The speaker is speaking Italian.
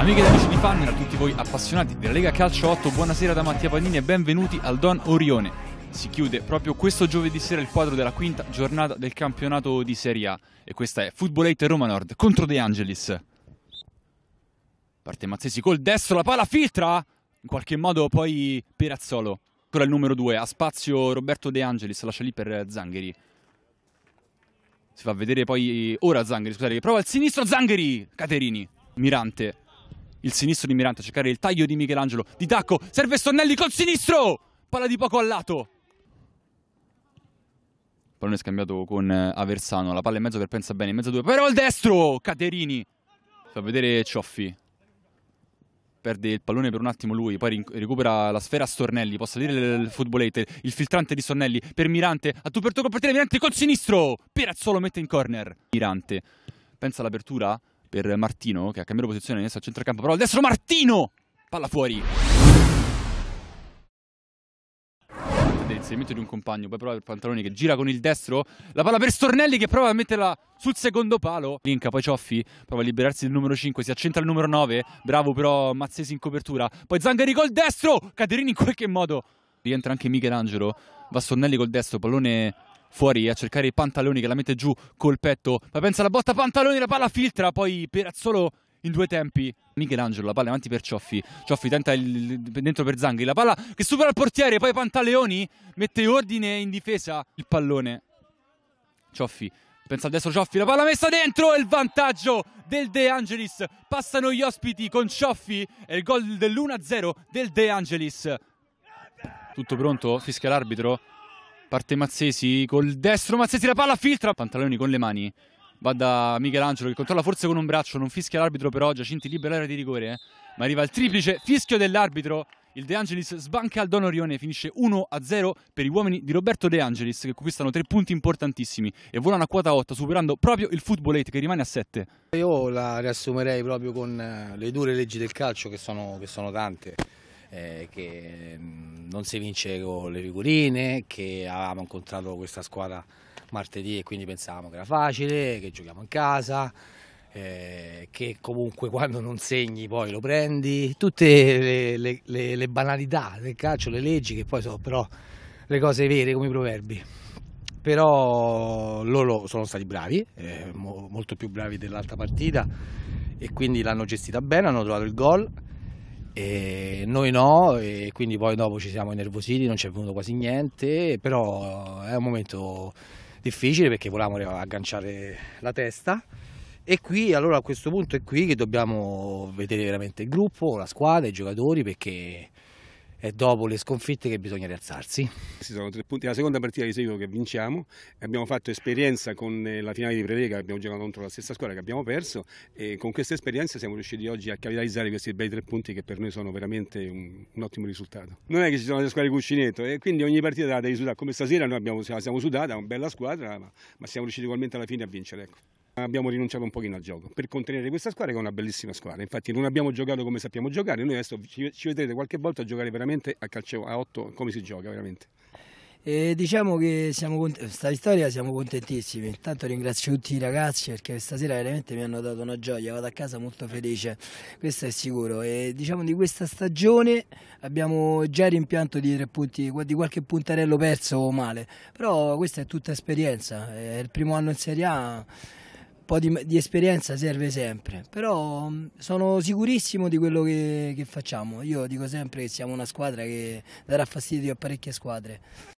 Amiche ed amici di Fanner, a tutti voi appassionati della Lega Calcio 8, buonasera da Mattia Panini e benvenuti al Don Orione. Si chiude proprio questo giovedì sera il quadro della quinta giornata del campionato di Serie A e questa è Football 8 Roma Nord contro De Angelis. Parte Mazzesi col destro, la palla filtra, in qualche modo poi Perazzolo. Ancora il numero 2, a spazio Roberto De Angelis, lascia lì per Zangheri. Si fa vedere poi ora Zangheri, scusate, prova il sinistro Zangheri, Caterini, Mirante, il sinistro di Mirante a cercare il taglio di Michelangelo. Di tacco, serve Stornelli col sinistro! Palla di poco al lato. Pallone scambiato con eh, Aversano, la palla in mezzo per pensa bene, in mezzo a due, però al destro Caterini. Fa vedere Cioffi. Perde il pallone per un attimo lui, poi recupera la sfera Stornelli, può salire il footballator, il filtrante di Stornelli per Mirante, a tu per tu con Mirante col sinistro, Perazzolo mette in corner. Mirante, pensa all'apertura, per Martino che ha cambiato posizione adesso al centrocampo, però adesso Martino! Palla fuori! L'inserimento di un compagno, poi prova il pantalone che gira con il destro, la palla per Stornelli che prova a metterla sul secondo palo. Linka, poi Cioffi prova a liberarsi del numero 5, si accentra il numero 9, bravo però Mazzesi in copertura, poi Zangari col destro, Caterini in qualche modo rientra anche Michelangelo, va Stornelli col destro, pallone fuori a cercare i pantaloni che la mette giù col petto. Ma pensa alla botta pantaloni, la palla filtra, poi Perazzolo in due tempi. Michelangelo, la palla avanti per Cioffi. Cioffi tenta il, dentro per Zanghi, la palla che supera il portiere, poi Pantaleoni mette ordine in difesa. Il pallone. Cioffi Pensa adesso Cioffi, la palla messa dentro e il vantaggio del De Angelis. Passano gli ospiti con Cioffi e il gol dell'1-0 del De Angelis. Tutto pronto? Fischia l'arbitro. Parte Mazzesi col destro, Mazzesi la palla filtra, Pantaloni con le mani. Va da Michelangelo che controlla forse con un braccio, non fischia l'arbitro però, Giacinti libera l'area di rigore, eh. ma arriva il triplice, fischio dell'arbitro. Il De Angelis sbanca al Don Orione, finisce 1-0 per gli uomini di Roberto De Angelis che conquistano tre punti importantissimi e volano a quota 8 superando proprio il Football 8 che rimane a 7. Io la riassumerei proprio con eh, le dure leggi del calcio che sono, che sono tante eh, che mm, non si vince con le figurine, che avevamo incontrato questa squadra martedì e quindi pensavamo che era facile, che giochiamo in casa, eh, che comunque quando non segni poi lo prendi, tutte le, le, le, le banalità del calcio, le leggi che poi sono però le cose vere come i proverbi però loro sono stati bravi, eh, molto più bravi dell'altra partita e quindi l'hanno gestita bene, hanno trovato il gol e noi no, e quindi poi dopo ci siamo innervositi, non ci è venuto quasi niente, però è un momento difficile perché volevamo agganciare la testa. E qui allora a questo punto è qui che dobbiamo vedere veramente il gruppo, la squadra, i giocatori perché è dopo le sconfitte che bisogna rialzarsi. Ci sono tre punti. La seconda partita di seguito che vinciamo, abbiamo fatto esperienza con eh, la finale di Prelega, abbiamo giocato contro la stessa squadra che abbiamo perso e con questa esperienza siamo riusciti oggi a capitalizzare questi bei tre punti che per noi sono veramente un, un ottimo risultato. Non è che ci sono le squadre cuscinetto e eh, quindi ogni partita la devi sudare, come stasera noi abbiamo, siamo sudata, una bella squadra, ma, ma siamo riusciti ugualmente alla fine a vincere. Ecco abbiamo rinunciato un pochino al gioco per contenere questa squadra che è una bellissima squadra. Infatti non abbiamo giocato come sappiamo giocare, noi adesso ci, ci vedrete qualche volta a giocare veramente a calcio a 8 come si gioca veramente. E diciamo che siamo questa storia siamo contentissimi. Intanto ringrazio tutti i ragazzi perché stasera veramente mi hanno dato una gioia, vado a casa molto felice, questo è sicuro. E diciamo di questa stagione abbiamo già rimpianto di tre punti, di qualche puntarello perso o male, però questa è tutta esperienza, è il primo anno in Serie A po' di, di, esperienza serve sempre, però mm, sono sicurissimo di quello che, che facciamo. Io dico sempre che siamo una squadra che darà fastidio a parecchie squadre.